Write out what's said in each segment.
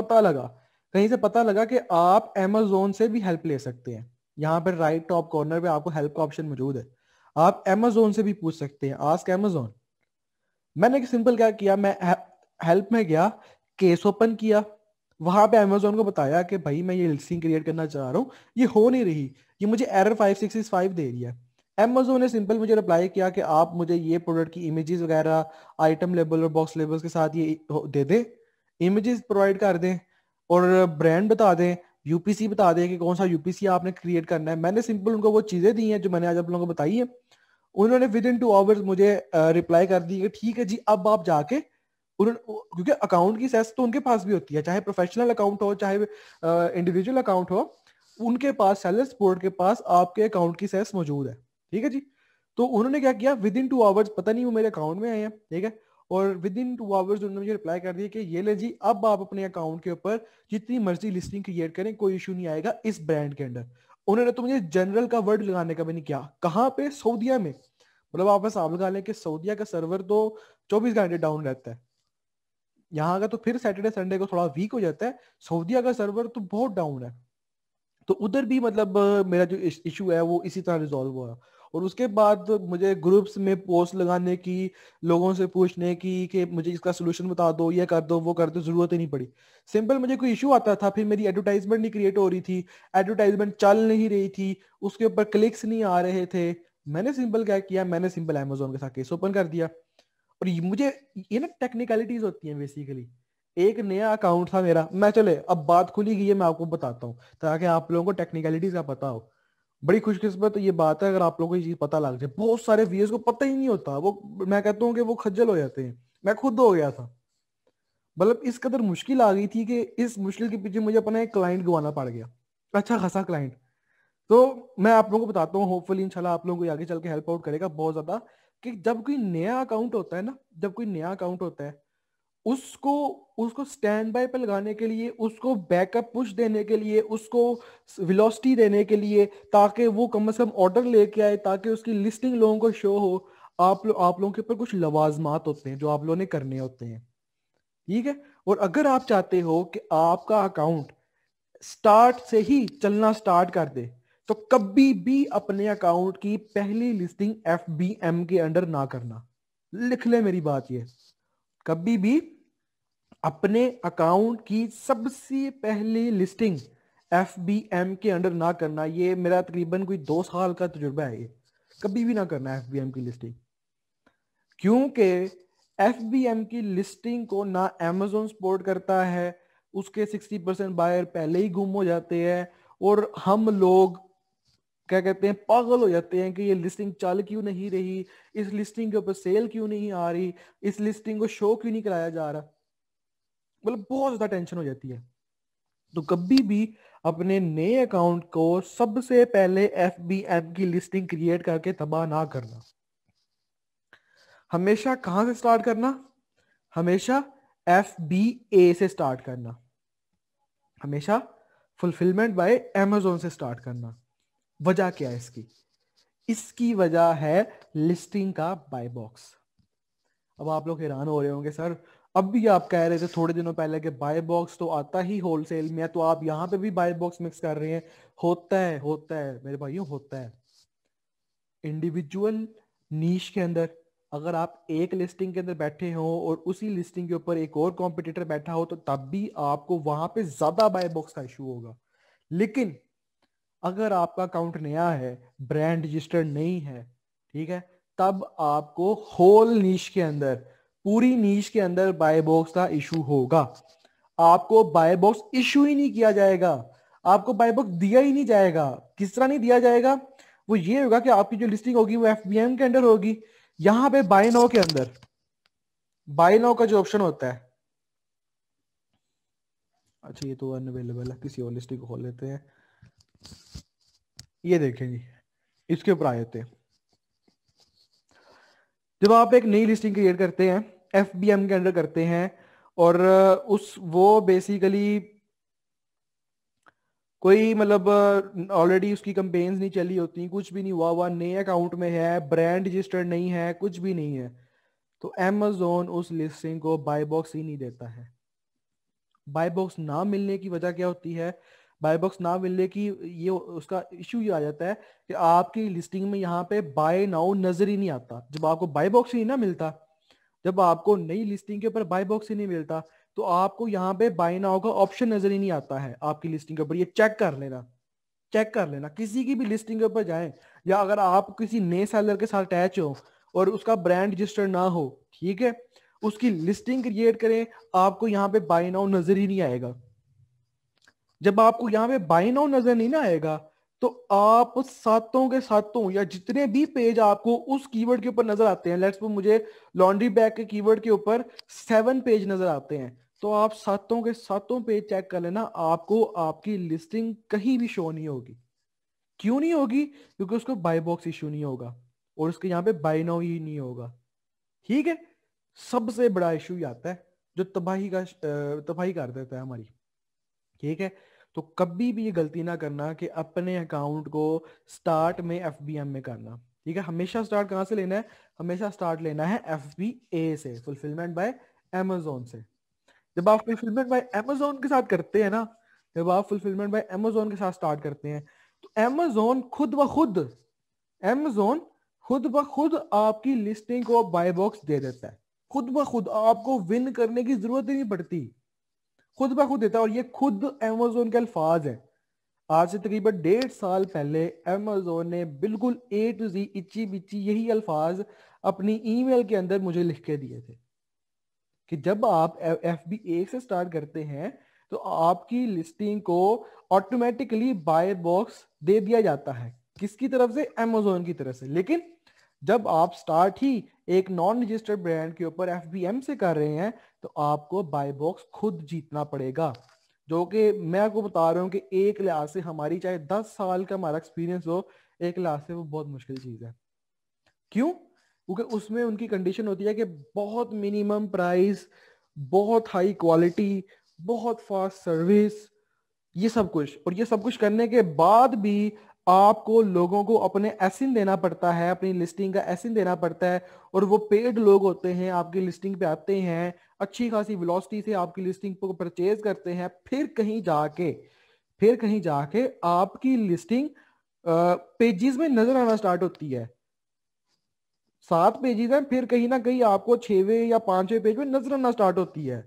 पता लगा कहीं से पता लगा कि आप एमेजोन से भी हेल्प ले सकते हैं यहाँ पर राइट टॉप कॉर्नर पे आपको हेल्प का ऑप्शन मौजूद है आप एमेजोन से भी पूछ सकते हैं आस्क एमेजोन मैंने सिंपल क्या किया मैं हेल्प में गया केस ओपन किया वहां पे अमेजोन को बताया कि भाई मैं ये लिस्टिंग क्रिएट करना चाह रहा हूँ ये हो नहीं रही ये मुझे एरर फाइव सिक्स फाइव दे रही है अमेजोन ने सिंपल मुझे रिप्लाई किया कि आप मुझे ये प्रोडक्ट की इमेजेस वगैरह आइटम लेबल और बॉक्स लेबल्स के साथ ये दे दे इमेजेस प्रोवाइड कर दें और ब्रांड बता दें यूपीसी बता दें कि कौन सा यूपीसी आपने क्रिएट करना है मैंने सिंपल उनको वो चीज़ें दी हैं जो मैंने आज आप लोगों को बताई है उन्होंने विद इन टू आवर्स मुझे रिप्लाई कर दी कि ठीक है जी अब आप जाके उन्होंने क्योंकि अकाउंट की सेस तो उनके पास भी होती है चाहे प्रोफेशनल अकाउंट हो चाहे इंडिविजुअल अकाउंट हो उनके पास सेलर सपोर्ट के पास आपके अकाउंट की सेस मौजूद है ठीक है जी तो उन्होंने क्या किया विद इन टू आवर्स पता नहीं वो मेरे अकाउंट में आए हैं ठीक है और विद इन टू आवर्स उन्होंने मुझे रिप्लाई कर दिया कि ये ले जी अब आप अपने अकाउंट के ऊपर जितनी मर्जी लिस्टिंग क्रिएट करें कोई इशू नहीं आएगा इस ब्रांड के अंदर उन्होंने तो मुझे जनरल का वर्ड लगाने का भी नहीं किया कहाँ पे सऊदिया में मतलब आप हिसाब लगा लें कि सऊदिया का सर्वर तो चौबीस घंटे डाउन रहता है यहाँ का तो फिर सैटरडे संडे को थोड़ा वीक हो जाता है सऊदिया का सर्वर तो बहुत डाउन है तो उधर भी मतलब मेरा जो इशू है वो इसी तरह रिजोल्व हुआ और उसके बाद मुझे ग्रुप्स में पोस्ट लगाने की लोगों से पूछने की कि मुझे इसका सोल्यूशन बता दो ये कर दो वो कर दो जरूरत ही नहीं पड़ी सिंपल मुझे कोई इशू आता था फिर मेरी एडवर्टाइजमेंट नहीं क्रिएट हो रही थी एडवर्टाइजमेंट चल नहीं रही थी उसके ऊपर क्लिक्स नहीं आ रहे थे मैंने सिंपल क्या किया मैंने सिंपल अमेजोन के साथ केस ओपन कर दिया और मुझे ये ना टेक्निकलिटीज होती हैं बेसिकली एक नया अकाउंट था मेरा मैं चले अब बात खुली गई है मैं आपको बताता हूँ ताकि आप लोगों को टेक्निकलिटीज का पता हो बड़ी खुशकिस्मत ये बात है अगर आप लोगों को ये चीज पता लग जाए बहुत सारे वीएस को पता ही नहीं होता वो मैं कहता हूँ कि वो खज्जल हो जाते हैं मैं खुद हो गया था मतलब इस कदर मुश्किल आ गई थी कि इस मुश्किल के पीछे मुझे अपना एक क्लाइंट गवाना पड़ गया अच्छा खासा क्लाइंट तो मैं आप लोगों को बताता हूँ होपफुली इंशाल्लाह आप लोगों को आगे चल के हेल्प आउट करेगा बहुत ज्यादा कि जब कोई नया अकाउंट होता है ना जब कोई नया अकाउंट होता है उसको उसको स्टैंड बाय पर लगाने के लिए उसको बैकअप पुश देने के लिए उसको वेलोसिटी देने के लिए ताकि वो कम से कम ऑर्डर लेके आए ताकि उसकी लिस्टिंग लोगों को शो हो आप लो, आप लोगों के ऊपर कुछ लवाजमात होते हैं जो आप लोगों ने करने होते हैं ठीक है और अगर आप चाहते हो कि आपका अकाउंट स्टार्ट से ही चलना स्टार्ट कर दे तो कभी भी अपने अकाउंट की पहली लिस्टिंग एफ के अंडर ना करना लिख ले मेरी बात ये कभी भी अपने अकाउंट की सबसे पहले लिस्टिंग एफ बी एम के अंडर ना करना ये मेरा तकरीबन कोई दो साल का तजुर्बा है ये कभी भी ना करना एफ बी एम की लिस्टिंग क्योंकि एफ बी एम की लिस्टिंग को ना एमेजोन सपोर्ट करता है उसके सिक्सटी परसेंट बायर पहले ही गुम हो जाते हैं और हम लोग क्या कहते हैं पागल हो जाते हैं कि ये लिस्टिंग चल क्यों नहीं रही इस लिस्टिंग के ऊपर सेल क्यों नहीं आ रही इस लिस्टिंग को शो क्यों नहीं कराया जा रहा मतलब बहुत ज्यादा टेंशन हो जाती है तो कभी भी अपने नए अकाउंट को सबसे पहले एफ की लिस्टिंग क्रिएट करके तबाह ना करना हमेशा कहां से स्टार्ट करना हमेशा एफ से स्टार्ट करना हमेशा फुलफिलमेंट बाय एमेजोन से स्टार्ट करना वजह क्या है इसकी इसकी वजह है लिस्टिंग का बाय बॉक्स अब आप लोग हैरान हो रहे होंगे सर अब भी आप कह रहे थे थोड़े दिनों पहले कि बाय बॉक्स तो आता ही होलसेल में तो आप यहां पे भी बाय बॉक्स मिक्स कर रहे हैं होता है होता है मेरे भाइयों होता है इंडिविजुअल नीश के अंदर अगर आप एक लिस्टिंग के अंदर बैठे हो और उसी लिस्टिंग के ऊपर एक और कॉम्पिटिटर बैठा हो तो तब भी आपको वहां पे ज्यादा बाय बॉक्स का इशू होगा लेकिन अगर आपका अकाउंट नया है ब्रांड रजिस्टर्ड नहीं है ठीक है तब आपको होल नीच के अंदर पूरी नीच के अंदर बाय बॉक्स का इशू होगा आपको बाय बॉक्स इशू ही नहीं किया जाएगा आपको बाय बॉक्स दिया ही नहीं जाएगा किस तरह नहीं दिया जाएगा वो ये होगा कि आपकी जो लिस्टिंग होगी वो एफ के अंदर होगी यहाँ पे बाय नाउ के अंदर बाय नाउ का जो ऑप्शन होता है अच्छा ये तो अनअवेलेबल है किसी और लिस्टिंग को खोल लेते हैं ये देखें जी इसके ऊपर आए थे जब आप एक नई लिस्टिंग क्रिएट करते हैं एफ के अंडर करते हैं और उस वो बेसिकली कोई मतलब ऑलरेडी उसकी कंपेन्स नहीं चली होती कुछ भी नहीं हुआ हुआ नए अकाउंट में है ब्रांड रजिस्टर्ड नहीं है कुछ भी नहीं है तो एमेजोन उस लिस्टिंग को बाय बॉक्स ही नहीं देता है बाय बॉक्स ना मिलने की वजह क्या होती है बाय बॉक्स ना मिलने की ये उसका इश्यू ये आ जाता है कि आपकी लिस्टिंग में यहाँ पे बाय नाउ नजर ही नहीं आता जब आपको बाय बॉक्स ही ना मिलता जब आपको नई लिस्टिंग के ऊपर बाय बॉक्स ही नहीं मिलता तो आपको यहाँ पे बाय नाउ का ऑप्शन नजर ही नहीं आता है आपकी लिस्टिंग के ऊपर ये चेक कर लेना चेक कर लेना किसी की भी लिस्टिंग के ऊपर जाए या अगर आप किसी नए सेलर के साथ अटैच हो और उसका ब्रांड रजिस्टर ना हो ठीक है उसकी लिस्टिंग क्रिएट करें आपको यहाँ पे बाय नाउ नजर ही नहीं आएगा जब आपको यहाँ पे बाई नाउ नजर नहीं ना आएगा तो आप उस सातों के सातों या जितने भी पेज आपको उस कीवर्ड के ऊपर नजर आते हैं लेट्स मुझे लॉन्ड्री बैग के कीवर्ड के ऊपर सेवन पेज नजर आते हैं तो आप सातों के सातों पेज चेक कर लेना आपको आपकी लिस्टिंग कहीं भी शो नहीं होगी क्यों नहीं होगी क्योंकि उसको बाई बॉक्स इशू नहीं होगा और उसके यहाँ पे बाई नाउ ही नहीं होगा ठीक है सबसे बड़ा इशू आता है जो तबाही का तबाही कर देता है हमारी ठीक है तो कभी भी ये गलती ना करना कि अपने अकाउंट को स्टार्ट में एफ में करना ठीक है हमेशा स्टार्ट कहाँ से लेना है हमेशा स्टार्ट लेना है एफ से फुलफिलमेंट बाय एमेजोन से जब आप फुलफिलमेंट बाय एमेजोन के साथ करते हैं ना जब आप फुलफिलमेंट बाय एमेजोन के साथ स्टार्ट करते हैं तो एमेजोन खुद ब खुद एमेजोन खुद ब खुद आपकी लिस्टिंग को बाय बॉक्स दे देता है खुद ब खुद आपको विन करने की जरूरत ही नहीं पड़ती खुद ब खुद देता है और ये खुद अमेजोन के अल्फाज हैं आज से तकरीबन डेढ़ साल पहले अमेजोन ने बिल्कुल ए टू जी इच्ची बिच्ची यही अल्फाज अपनी ईमेल के अंदर मुझे लिख के दिए थे कि जब आप एफ बी एक से स्टार्ट करते हैं तो आपकी लिस्टिंग को ऑटोमेटिकली बाय बॉक्स दे दिया जाता है किसकी तरफ से अमेजोन की तरफ से लेकिन जब आप स्टार्ट ही एक नॉन रजिस्टर्ड ब्रांड के ऊपर एफ से कर रहे हैं तो आपको बाय बॉक्स खुद जीतना पड़ेगा जो कि मैं आपको बता रहा हूँ कि एक लिहाज से हमारी चाहे दस साल का हमारा एक्सपीरियंस हो एक लिहाज से वो बहुत मुश्किल चीज़ है क्यों क्योंकि उसमें उनकी कंडीशन होती है कि बहुत मिनिमम प्राइस बहुत हाई क्वालिटी बहुत फास्ट सर्विस ये सब कुछ और ये सब कुछ करने के बाद भी आपको लोगों को अपने एसिन देना पड़ता है अपनी लिस्टिंग का एसिन देना पड़ता है और वो पेड लोग होते हैं आपकी लिस्टिंग पे आते हैं अच्छी खासी वेलोसिटी से आपकी लिस्टिंग को परचेज करते हैं फिर कहीं जाके फिर कहीं जाके आपकी लिस्टिंग पेजेस में नजर आना स्टार्ट होती है सात पेजेस हैं फिर कहीं ना कहीं आपको छवें या पांचवें पेज में नजर आना स्टार्ट होती है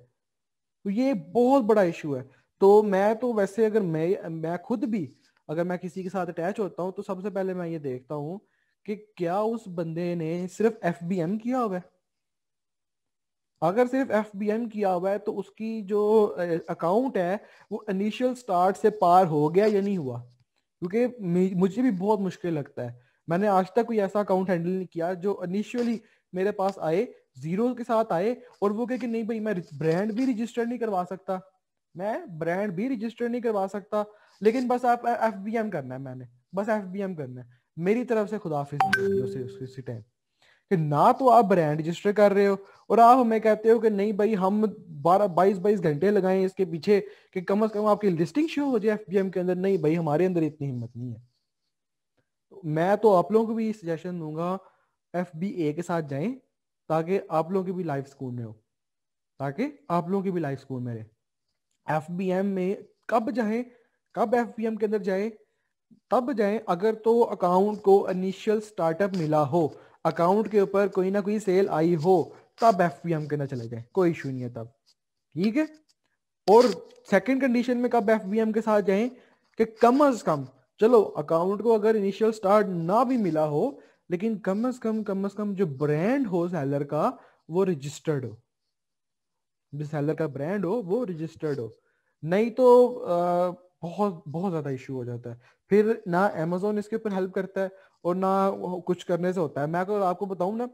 तो ये बहुत बड़ा इशू है तो मैं तो वैसे अगर मैं मैं खुद भी अगर मैं किसी के साथ अटैच होता हूँ तो सबसे पहले मैं ये देखता हूँ कि क्या उस बंदे ने सिर्फ एफ बी एम किया हुआ है अगर सिर्फ एफ बी एम किया हुआ है तो उसकी जो अकाउंट है वो इनिशियल स्टार्ट से पार हो गया या नहीं हुआ क्योंकि मुझे भी बहुत मुश्किल लगता है मैंने आज तक कोई ऐसा अकाउंट हैंडल नहीं किया जो इनिशियली मेरे पास आए जीरो के साथ आए और वो कहे कि नहीं भाई मैं ब्रांड भी रजिस्टर नहीं करवा सकता मैं ब्रांड भी रजिस्टर नहीं करवा सकता लेकिन बस आप एफ बी एम करना है मैंने बस एफ बी एम करना है मेरी तरफ से खुदाफिज टाइम कि ना तो आप ब्रांड रजिस्टर कर रहे हो और आप हमें कहते हो कि नहीं भाई हम बारह बाईस बाईस घंटे लगाएं इसके पीछे कि कम से कम आपकी लिस्टिंग शो हो जाए एफ के अंदर नहीं भाई हमारे अंदर इतनी हिम्मत नहीं है तो मैं तो आप लोगों को भी सजेशन दूंगा एफ के साथ जाएं ताकि आप लोगों की भी लाइफ स्कूल में हो ताकि आप लोगों की भी लाइफ स्कूल में रहे एफ में कब जाएं कब एफ के अंदर जाए तब जाए अगर तो अकाउंट को इनिशियल स्टार्टअप मिला हो अकाउंट के ऊपर कोई ना कोई सेल आई हो तब एफ के अंदर चले जाए कोई इशू नहीं है तब ठीक है और सेकंड कंडीशन में कब एफ के साथ जाए कि कम अज कम चलो अकाउंट को अगर इनिशियल स्टार्ट ना भी मिला हो लेकिन कम अज कम कम अज कम जो ब्रांड हो सैलर का वो रजिस्टर्ड हो जो सैलर का ब्रांड हो वो रजिस्टर्ड हो नहीं तो आ, बहुत बहुत ज्यादा इश्यू हो जाता है फिर ना अमेजोन इसके ऊपर हेल्प करता है और ना कुछ करने से होता है मैं अगर आपको बताऊं ना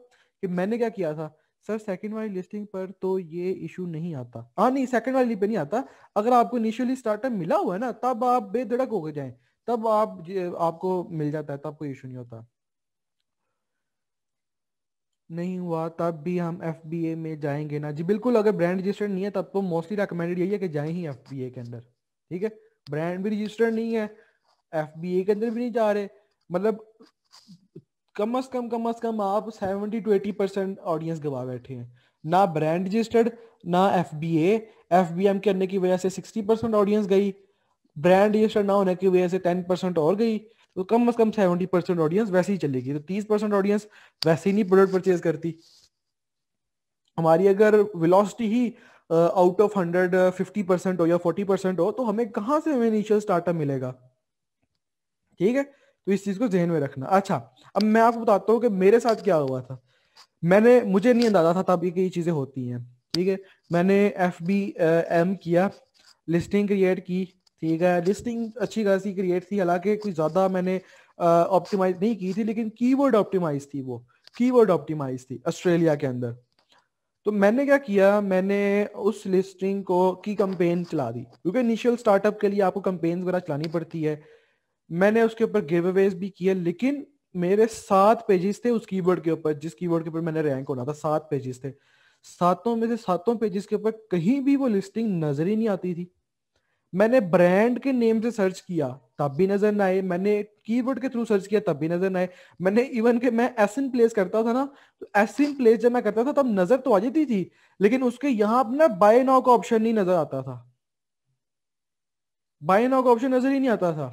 कि मैंने क्या किया था सर सेकंड वाली लिस्टिंग पर तो ये इशू नहीं आता हाँ नहीं सेकंड वाली पे नहीं आता अगर आपको इनिशियली स्टार्टअप मिला हुआ है ना तब आप बेधड़क हो जाए तब आप आपको मिल जाता है तब कोई इशू नहीं होता नहीं हुआ तब भी हम एफ में जाएंगे ना जी बिल्कुल अगर ब्रांड रजिस्टर्ड नहीं है तब तो मोस्टली रिकमेंडेड यही है कि जाए ही एफ के अंदर ठीक है ब्रांड भी रजिस्टर्ड नहीं है एफ के अंदर भी नहीं जा रहे मतलब कम अज कम कम अज कम आप seventy two eighty percent audience गवा बैठे हैं ना ब्रांड रजिस्टर्ड ना F B A F B M करने की वजह से सिक्सटी परसेंट ऑडियंस गई ब्रांड रजिस्टर ना होने की वजह से टेन परसेंट और गई तो कम अज कम सेवेंटी परसेंट ऑडियंस वैसे ही चलेगी तो तीस परसेंट ऑडियंस वैसे ही नहीं प्रोडक्ट परचेज करती हमारी अगर विलोसिटी ही out of hundred fifty percent हो या फोर्टी परसेंट हो तो हमें कहाँ से हमें इनिशियल स्टार्टअप मिलेगा ठीक है तो इस चीज को जहन में रखना अच्छा अब मैं आपको बताता हूँ कि मेरे साथ क्या हुआ था मैंने मुझे नहीं अंदाजा था तब ये चीजें होती हैं ठीक है मैंने एफ बी एम किया लिस्टिंग क्रिएट की ठीक है लिस्टिंग अच्छी खासी क्रिएट थी हालांकि कुछ ज्यादा मैंने ऑप्टिमाइज नहीं की थी लेकिन कीवर्ड ऑप्टिमाइज थी वो कीवर्ड ऑप्टिमाइज थी ऑस्ट्रेलिया के अंदर तो मैंने क्या किया मैंने उस लिस्टिंग को की कंपेन चला दी क्योंकि इनिशियल स्टार्टअप के लिए आपको कंपेन वगैरह चलानी पड़ती है मैंने उसके ऊपर गिव अवेज भी किए लेकिन मेरे सात पेजेस थे उस कीवर्ड के ऊपर जिस कीवर्ड के ऊपर मैंने रैंक होना था सात पेजेस थे सातों में से सातों पेजेस के ऊपर कहीं भी वो लिस्टिंग नजर ही नहीं आती थी मैंने ब्रांड के नेम से सर्च किया तब भी नजर ना आए मैंने कीवर्ड के थ्रू सर्च किया तब भी नजर ना आए मैंने इवन के मैं इन प्लेस करता था ना तो इन प्लेस जब मैं करता था तब नजर तो आ जाती थी लेकिन उसके यहाँ अपना बाय नाउ का ऑप्शन नहीं नजर आता था बाय नाउ का ऑप्शन नजर ही नहीं आता था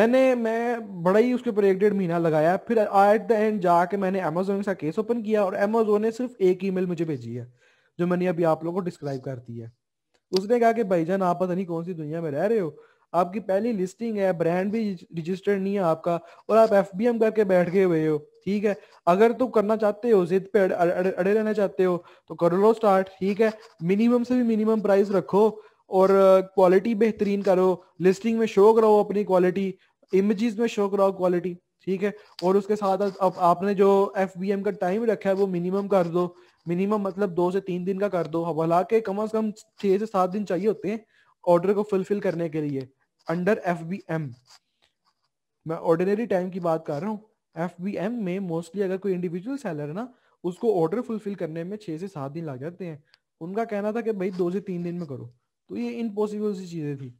मैंने मैं बड़ा ही उसके ऊपर एक डेढ़ महीना लगाया फिर एट द एंड जाके मैंने अमेजोन का केस ओपन किया और अमेजोन ने सिर्फ एक ईमेल मुझे भेजी है जो मैंने अभी आप लोगों को डिस्क्राइब कर दी है उसने कहा कि भाईजान आप पता नहीं कौन सी दुनिया में रह रहे हो आपकी पहली लिस्टिंग है ब्रांड भी रजिस्टर्ड नहीं है आपका और आप एफ करके बैठ गए हुए हो ठीक है अगर तुम करना चाहते हो जिद पे अड़े अड़, अड़, रहना चाहते हो तो कर लो स्टार्ट ठीक है मिनिमम से भी मिनिमम प्राइस रखो और क्वालिटी बेहतरीन करो लिस्टिंग में शो कराओ अपनी क्वालिटी इमेजेस में शो कराओ क्वालिटी ठीक है और उसके साथ अब आपने जो एफ का टाइम रखा है वो मिनिमम कर दो मिनिमम मतलब दो से तीन दिन का कर दो भला के कम अज कम छह से सात दिन चाहिए होते हैं ऑर्डर को फुलफिल करने के लिए अंडर एफ बी एम मैं ऑर्डिनरी टाइम की बात कर रहा हूँ एफ बी एम में मोस्टली अगर कोई इंडिविजुअल सेलर है ना उसको ऑर्डर फुलफिल करने में छह से सात दिन लग जाते हैं उनका कहना था कि भाई दो से तीन दिन में करो तो ये इम्पॉसिबल सी चीज़ें थी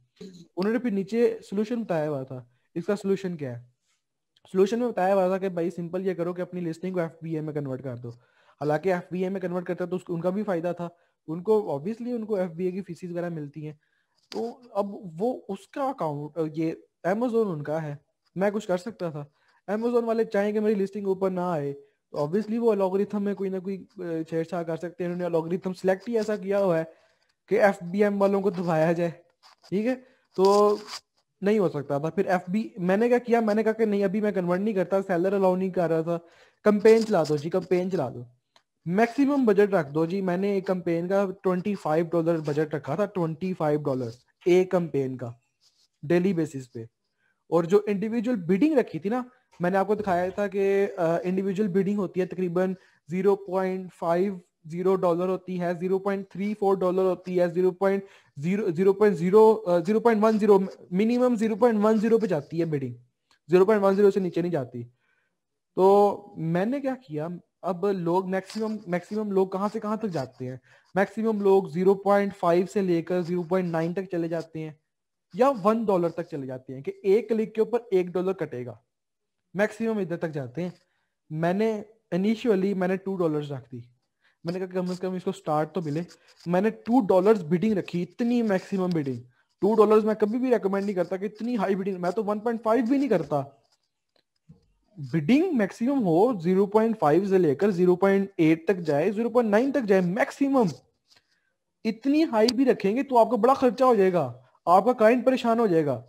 उन्होंने फिर नीचे सोल्यूशन बताया हुआ था इसका सोल्यूशन क्या है सोल्यूशन में बताया हुआ था कि भाई सिंपल ये करो कि अपनी लिस्टिंग को एफ बी एम में कन्वर्ट कर दो हालांकि एफ में कन्वर्ट करता तो उनका भी फायदा था उनको ऑब्वियसली उनको एफ की फीसिस वगैरह मिलती हैं तो अब वो उसका अकाउंट ये अमेजोन उनका है मैं कुछ कर सकता था अमेजोन वाले चाहें कि मेरी लिस्टिंग ऊपर ना आए तो ऑब्वियसली वो अलॉगरिथम में कोई ना कोई छेड़छाड़ कर सकते हैं उन्होंने अलॉगरिथम सिलेक्ट ही ऐसा किया हुआ है कि एफ वालों को दबाया जाए ठीक है तो नहीं हो सकता था फिर एफ मैंने क्या किया मैंने कहा कि नहीं अभी मैं कन्वर्ट नहीं करता सेलर अलाउ नहीं कर रहा था कंपेन चला दो जी कंपेन चला दो मैक्सिमम बजट रख दो जी मैंने एक कंपेन का ट्वेंटी फाइव डॉलर बजट रखा था ट्वेंटी फाइव डॉलर एक कंपेन का डेली बेसिस पे और जो इंडिविजुअल बिडिंग रखी थी ना मैंने आपको दिखाया था कि इंडिविजुअल बिडिंग होती है तकरीबन zero point five zero dollar होती है zero point three four dollar होती है zero point zero zero point zero zero point one zero minimum zero point one zero पे जाती है bidding zero point one zero से नीचे नहीं जाती तो मैंने क्या किया अब लोग मैक्सिमम मैक्सिमम लोग कहाँ से कहाँ तक जाते हैं मैक्सिमम लोग 0.5 से लेकर 0.9 तक चले जाते हैं या वन डॉलर तक चले जाते हैं कि एक क्लिक के ऊपर एक डॉलर कटेगा मैक्सिमम इधर तक जाते हैं मैंने इनिशियली मैंने टू डॉलर रख दी मैंने कहा कम अज कम इसको स्टार्ट तो मिले मैंने टू डॉलर बिडिंग रखी इतनी मैक्सिमम बिडिंग टू डॉलर मैं कभी भी रिकमेंड नहीं करता कि इतनी हाई बिडिंग मैं तो वन भी नहीं करता बिडिंग मैक्सिमम हो 0.5 से लेकर 0.8 तक जाए 0.9 तक जाए मैक्सिमम इतनी हाई भी रखेंगे तो आपका बड़ा खर्चा हो जाएगा आपका क्लाइंट परेशान हो जाएगा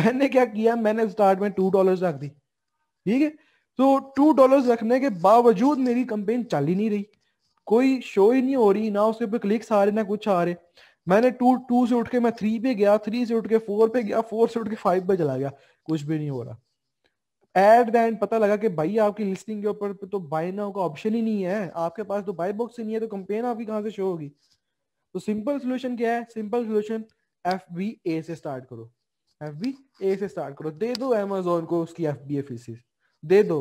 मैंने क्या किया मैंने स्टार्ट में टू डॉलर रख दी ठीक है तो टू डॉलर रखने के बावजूद मेरी कंपेन चल ही नहीं रही कोई शो ही नहीं हो रही ना उसके ऊपर क्लिक्स आ रहे ना कुछ आ रहे मैंने टू टू से उठ के मैं थ्री पे गया थ्री से उठ के फोर पे गया फोर से उठ के फाइव पे चला गया कुछ भी नहीं हो रहा एट द एंड पता लगा कि भाई आपकी लिस्टिंग के ऊपर तो बाय नाउ का ऑप्शन ही नहीं है आपके पास तो बाय बॉक्स ही नहीं है तो कंपेन आपकी कहाँ से शो होगी तो सिंपल सोल्यूशन क्या है simple solution F B A से स्टार्ट करो एफ बी ए से स्टार्ट करो दे दो अमेजोन को उसकी एफ बी ए फीसिस दे दो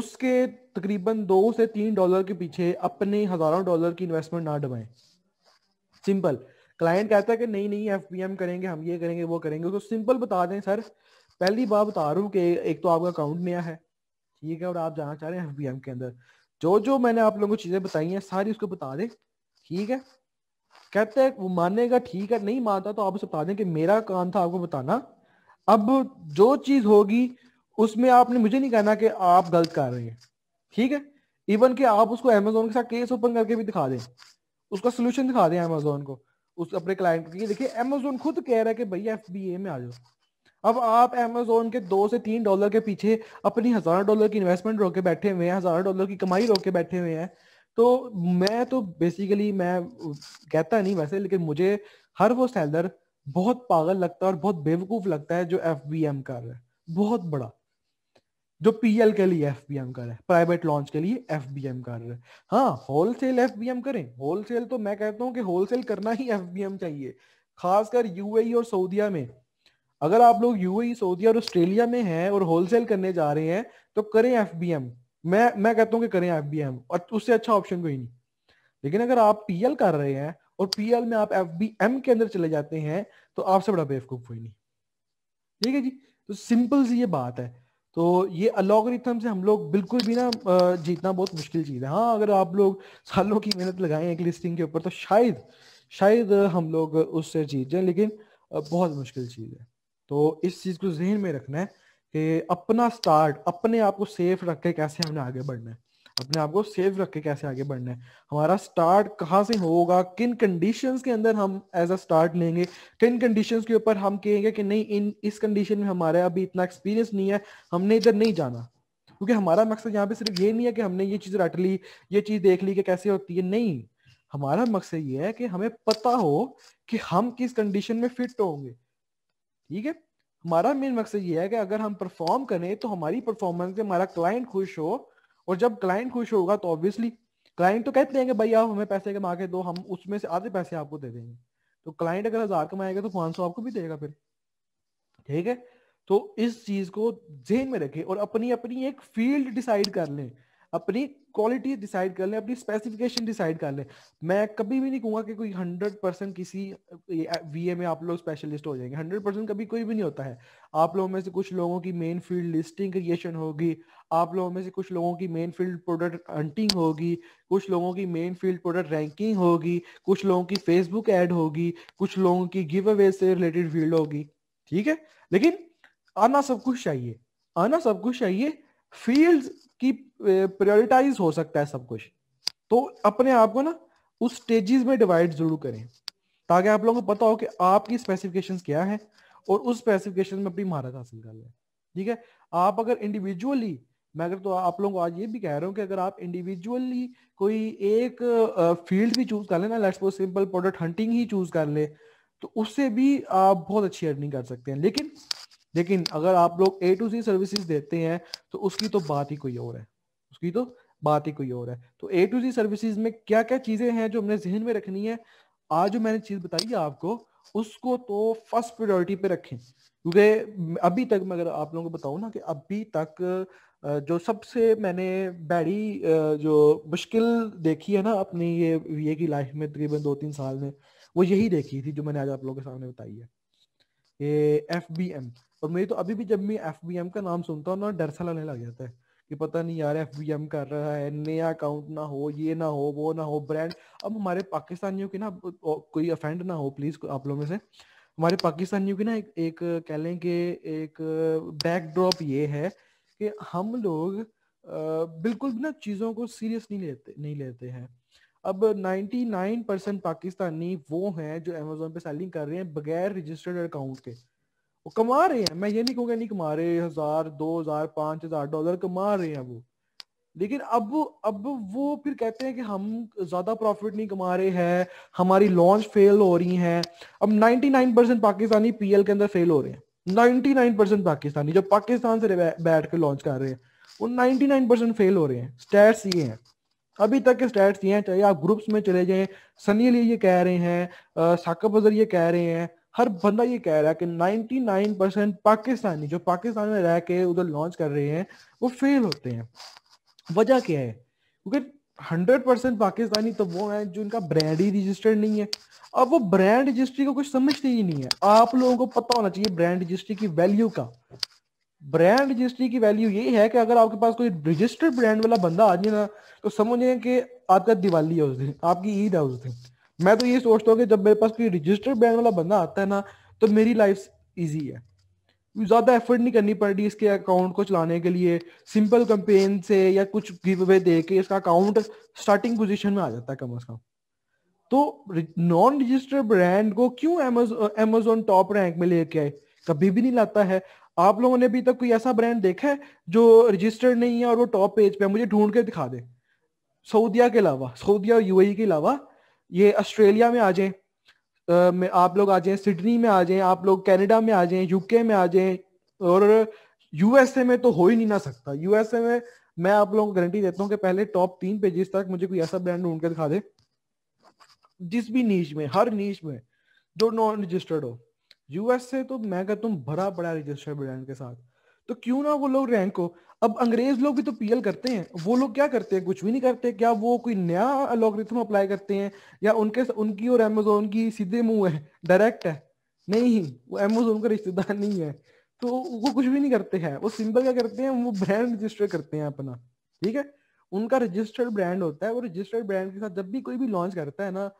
उसके तकरीबन दो से तीन डॉलर के पीछे अपने हजारों डॉलर की इन्वेस्टमेंट ना डबाएं सिंपल क्लाइंट कहता है कि नहीं नहीं एफ करेंगे हम ये करेंगे वो करेंगे तो सिंपल बता दें सर पहली बात बता रहा हूँ कि एक तो आपका अकाउंट नया है ठीक है और आप जाना चाह रहे हैं एफबीएम के अंदर जो जो मैंने आप लोगों को चीज़ें बताई हैं सारी उसको बता दें ठीक है कहते हैं वो मानेगा ठीक है नहीं मानता तो आप उसे बता दें कि मेरा काम था आपको बताना अब जो चीज़ होगी उसमें आपने मुझे नहीं कहना कि आप गलत कर रहे हैं ठीक है इवन कि आप उसको अमेजोन के साथ केस ओपन करके भी दिखा दें उसका सोल्यूशन दिखा दें अमेजोन को उस अपने क्लाइंट को देखिए अमेजोन खुद कह रहा है कि भैया एफ में आ जाओ अब आप अमेजोन के दो से तीन डॉलर के पीछे अपनी हजार डॉलर की इन्वेस्टमेंट रोके बैठे हुए हैं हजार डॉलर की कमाई रोके बैठे हुए हैं तो मैं तो बेसिकली मैं कहता नहीं वैसे लेकिन मुझे हर वो सेलर बहुत पागल लगता है और बहुत बेवकूफ लगता है जो एफ बी एम कर रहा है बहुत बड़ा जो पी एल के लिए एफ बी एम कर रहा है प्राइवेट लॉन्च के लिए एफ बी एम कर रहा है हाँ wholesale F B M करें होल सेल तो मैं कहता हूँ कि होल सेल करना ही एफ बी एम चाहिए खासकर यूएई e और सऊदीया में अगर आप लोग यूएई सऊदी e, और ऑस्ट्रेलिया में हैं और होलसेल करने जा रहे हैं तो करें एफ बी एम मैं मैं कहता हूँ कि करें एफ बी एम और उससे अच्छा ऑप्शन कोई नहीं लेकिन अगर आप एल कर रहे हैं और एल में आप एफ बी एम के अंदर चले जाते हैं तो आपसे बड़ा बेवकूफ कोई नहीं ठीक है जी तो सिंपल सी ये बात है तो ये अलॉगरिथम से हम लोग बिल्कुल भी ना जीतना बहुत मुश्किल चीज़ है हाँ अगर आप लोग सालों की मेहनत लगाएं एक लिस्टिंग के ऊपर तो शायद शायद हम लोग उससे जीत जाएं लेकिन बहुत मुश्किल चीज़ है तो इस चीज को जहन में रखना है कि अपना स्टार्ट अपने आप को सेफ रख के कैसे हमने आगे बढ़ना है अपने आप को सेफ रख के कैसे आगे बढ़ना है हमारा स्टार्ट कहाँ से होगा किन कंडीशंस के अंदर हम एज अ स्टार्ट लेंगे किन कंडीशंस के ऊपर हम कहेंगे कि नहीं इन इस कंडीशन में हमारा अभी इतना एक्सपीरियंस नहीं है हमने इधर नहीं जाना क्योंकि हमारा मकसद यहाँ पे सिर्फ ये नहीं है कि हमने ये चीज रट ली ये चीज देख ली कि कैसे होती है नहीं हमारा मकसद ये है कि हमें पता हो कि हम किस कंडीशन में फिट होंगे ठीक है हमारा मेन मकसद ये है कि अगर हम परफॉर्म करें तो हमारी परफॉर्मेंस से हमारा क्लाइंट खुश हो और जब क्लाइंट खुश होगा तो ऑब्वियसली क्लाइंट तो कहते हैं कि भाई आप हमें पैसे कमा के दो हम उसमें से आधे पैसे आपको दे देंगे तो क्लाइंट अगर हज़ार कमाएगा तो पाँच सौ आपको भी देगा फिर ठीक है तो इस चीज़ को जेन में रखें और अपनी अपनी एक फील्ड डिसाइड कर लें अपनी क्वालिटी डिसाइड कर लें अपनी स्पेसिफिकेशन डिसाइड कर लें मैं कभी भी नहीं कहूँगा कि कोई हंड्रेड परसेंट किसी वी में आप लोग स्पेशलिस्ट हो जाएंगे हंड्रेड परसेंट कभी कोई भी नहीं होता है आप लोगों में से कुछ लोगों की मेन फील्ड लिस्टिंग क्रिएशन होगी आप लोगों में से कुछ लोगों की मेन फील्ड प्रोडक्ट हंटिंग होगी कुछ लोगों की मेन फील्ड प्रोडक्ट रैंकिंग होगी कुछ लोगों की फेसबुक एड होगी कुछ लोगों की गिव अवे से रिलेटेड फील्ड होगी ठीक है लेकिन आना सब कुछ चाहिए आना सब कुछ चाहिए फील्ड कि प्रायोरिटाइज हो सकता है सब कुछ तो अपने आप को ना उस स्टेजेस में डिवाइड जरूर करें ताकि आप लोगों को पता हो कि आपकी स्पेसिफिकेशन क्या है और उस स्पेसिफिकेशन में अपनी महारत हासिल कर लें ठीक है आप अगर इंडिविजुअली मैं अगर तो आप लोगों को आज ये भी कह रहा हूँ कि अगर आप इंडिविजुअली कोई एक फील्ड भी चूज कर लेना let's suppose simple product hunting ही चूज कर ले तो उससे भी आप बहुत अच्छी अर्निंग कर सकते हैं लेकिन लेकिन अगर आप लोग ए टू सी सर्विसेज देते हैं तो उसकी तो बात ही कोई और है उसकी तो बात ही कोई और है तो ए टू सी सर्विसेज में क्या क्या चीजें हैं जो हमने जहन में रखनी है आज जो मैंने चीज बताई है आपको उसको तो फर्स्ट प्रायोरिटी पे रखें क्योंकि अभी तक मैं अगर आप लोगों को बताऊं ना कि अभी तक जो सबसे मैंने बड़ी जो मुश्किल देखी है ना अपनी ये वीए की लाइफ में तकरीबन दो तीन साल में वो यही देखी थी जो मैंने आज आप लोगों के सामने बताई है ये एफ बी एम और मेरी तो अभी भी जब मैं एफ बी एम का नाम सुनता हूँ ना डर सा लगने लग जाता है कि पता नहीं यार एफ बी एम कर रहा है नया अकाउंट ना हो ये ना हो वो ना हो ब्रांड अब हमारे पाकिस्तानियों की ना कोई अफेंड ना हो प्लीज आप लोगों में से हमारे पाकिस्तानियों की ना एक, एक कह लें कि एक बैकड्रॉप ये है कि हम लोग आ, बिल्कुल ना चीज़ों को सीरियस नहीं लेते नहीं लेते हैं अब 99 परसेंट पाकिस्तानी वो हैं जो अमेजोन पे सेलिंग कर रहे हैं बगैर रजिस्टर्ड अकाउंट के वो कमा रहे हैं मैं ये नहीं कहूँगा नहीं कमा रहे हजार दो हजार पांच हजार डॉलर कमा रहे हैं वो लेकिन अब अब वो फिर कहते हैं कि हम ज्यादा प्रॉफिट नहीं कमा रहे हैं हमारी लॉन्च फेल हो रही है अब 99 परसेंट पाकिस्तानी पीएल के अंदर फेल हो रहे हैं 99 परसेंट पाकिस्तानी जो पाकिस्तान से बैठ के लॉन्च कर रहे हैं वो 99 परसेंट फेल हो रहे हैं स्टैट्स ये हैं अभी तक के स्टैट्स ये हैं चाहे आप ग्रुप्स में चले जाएं सनी अली ये कह रहे हैं साकब अजहर ये कह रहे हैं हर बंदा ये कह रहा है कि 99 परसेंट पाकिस्तानी जो पाकिस्तान में रह के उधर लॉन्च कर रहे हैं वो फेल होते हैं वजह क्या है क्योंकि हंड्रेड परसेंट पाकिस्तानी तो वो हैं जो इनका ब्रांड ही रजिस्टर्ड नहीं है अब वो ब्रांड रजिस्ट्री को कुछ समझते ही नहीं है आप लोगों को पता होना चाहिए ब्रांड रजिस्ट्री की वैल्यू का ब्रांड रजिस्ट्री की वैल्यू ये है कि अगर आपके पास कोई रजिस्टर्ड ब्रांड वाला बंदा आ जाए ना तो समझें कि आपका दिवाली है उस दिन आपकी ईद है उस दिन मैं तो ये सोचता हूँ कि जब मेरे पास कोई रजिस्टर्ड बैंक वाला बंदा आता है ना तो मेरी लाइफ ईजी है ज़्यादा एफर्ट नहीं करनी पड़ रही इसके अकाउंट को चलाने के लिए सिंपल कंपेन से या कुछ गिव अवे दे के इसका अकाउंट स्टार्टिंग पोजिशन में आ जाता है कम अज कम तो नॉन रजिस्टर्ड ब्रांड को क्यों एमेजोन टॉप रैंक में लेके आए कभी भी नहीं लाता है आप लोगों ने अभी तक कोई ऐसा ब्रांड देखा है जो रजिस्टर्ड नहीं है और वो टॉप पेज पे मुझे ढूंढ के दिखा दे सऊदिया के अलावा सऊदिया और यूएई e के अलावा ये ऑस्ट्रेलिया में आ जाए में आप लोग आ जाए सिडनी में आ जाए आप लोग कनाडा में आ जाए यूके में आ जाए और यूएसए में तो हो ही नहीं ना सकता यूएसए में मैं आप लोगों को गारंटी देता हूँ कि पहले टॉप तीन पेजेस तक मुझे कोई ऐसा ब्रांड ढूंढ के दिखा दे जिस भी नीच में हर नीच में जो नॉन रजिस्टर्ड हो यूएसए तो मैं कहता हूँ भरा पड़ा रजिस्टर्ड ब्रांड के साथ तो क्यों ना वो लोग रैंक हो अब अंग्रेज लोग भी तो पीएल करते हैं वो लोग क्या करते हैं कुछ भी नहीं करते क्या वो कोई नया अलॉग्रिथम अप्लाई करते हैं या उनके उनकी और अमेजोन की सीधे मुंह है डायरेक्ट है नहीं वो अमेजोन का रिश्तेदार नहीं है तो वो कुछ भी नहीं करते हैं वो सिंपल क्या करते हैं वो ब्रांड रजिस्टर करते हैं अपना ठीक है उनका रजिस्टर्ड ब्रांड होता है वो रजिस्टर्ड ब्रांड के साथ जब भी कोई भी लॉन्च करता है ना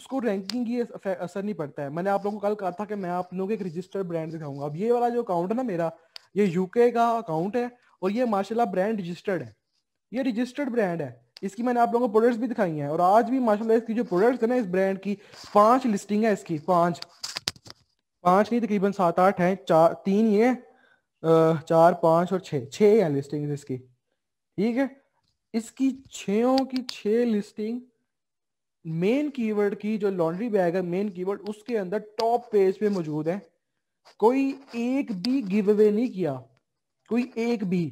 उसको रैंकिंग की असर नहीं पड़ता है मैंने आप लोगों को कल कहा था कि मैं आप लोगों को एक रजिस्टर्ड ब्रांड दिखाऊंगा अब ये वाला जो अकाउंट है ना मेरा ये यूके का अकाउंट है और ये माशाला ब्रांड रजिस्टर्ड है ये रजिस्टर्ड ब्रांड है इसकी मैंने आप लोगों को प्रोडक्ट्स भी दिखाई हैं और आज भी माशाल्लाह इसकी जो प्रोडक्ट्स है ना इस ब्रांड की पांच लिस्टिंग है इसकी पांच पांच नहीं तकरीबन सात आठ हैं चार तीन ये चार पांच और छः छः हैं लिस्टिंग इसकी ठीक है इसकी छयों की छः लिस्टिंग मेन कीवर्ड की जो लॉन्ड्री बैग है मेन कीवर्ड उसके अंदर टॉप पेज पे मौजूद है कोई एक भी गिव अवे नहीं किया कोई एक भी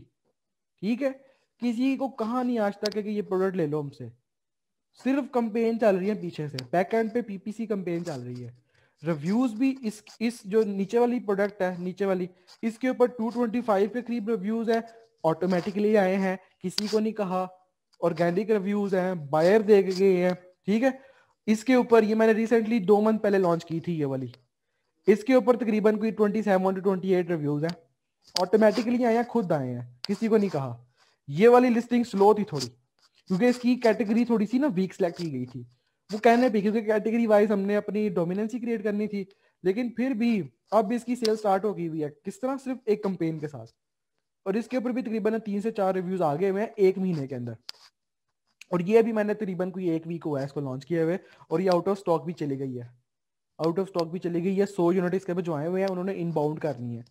ठीक है किसी को कहा नहीं आज तक है कि ये प्रोडक्ट ले लो हमसे सिर्फ कंपेन चल रही है पीछे से बैक एंड पे पीपीसी कंपेन चल रही है रिव्यूज भी इस इस जो नीचे वाली प्रोडक्ट है नीचे वाली इसके ऊपर 225 के करीब रिव्यूज है ऑटोमेटिकली आए हैं किसी को नहीं कहा ऑर्गेनिक रिव्यूज हैं बायर देख गए हैं ठीक है इसके ऊपर ये मैंने रिसेंटली दो मंथ पहले लॉन्च की थी ये वाली इसके ऊपर तकरीबन कोई सेवन टू एट रिव्यूज हैं ऑटोमेटिकली आए हैं खुद आए हैं किसी को नहीं कहा ये वाली लिस्टिंग स्लो थी थोड़ी क्योंकि इसकी कैटेगरी थोड़ी सी ना वीक सेलेक्ट की गई थी वो कहने पे क्योंकि कैटेगरी वाइज हमने अपनी डोमिनेंसी क्रिएट करनी थी लेकिन फिर भी अब इसकी सेल स्टार्ट हो गई हुई है किस तरह सिर्फ एक कंपेन के साथ और इसके ऊपर भी तकरीबन तीन से चार रिव्यूज आ गए हुए हैं एक महीने के अंदर और ये भी मैंने तकरीबन कोई एक वीक हुआ है इसको लॉन्च किया हुए और ये आउट ऑफ स्टॉक भी चली गई है आउट ऑफ स्टॉक भी चली गई है सौ यूनिट इसके जो आए हुए हैं उन्होंने इनबाउंड करनी है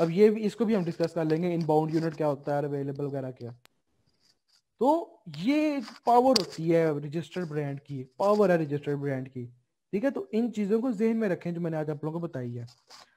अब ये भी इसको भी हम डिस्कस कर लेंगे इन बाउंड यूनिट क्या होता है अवेलेबल वगैरह क्या तो ये पावर होती है रजिस्टर्ड ब्रांड की पावर है रजिस्टर्ड ब्रांड की ठीक है तो इन चीजों को जहन में रखें जो मैंने आज आप लोगों को बताई है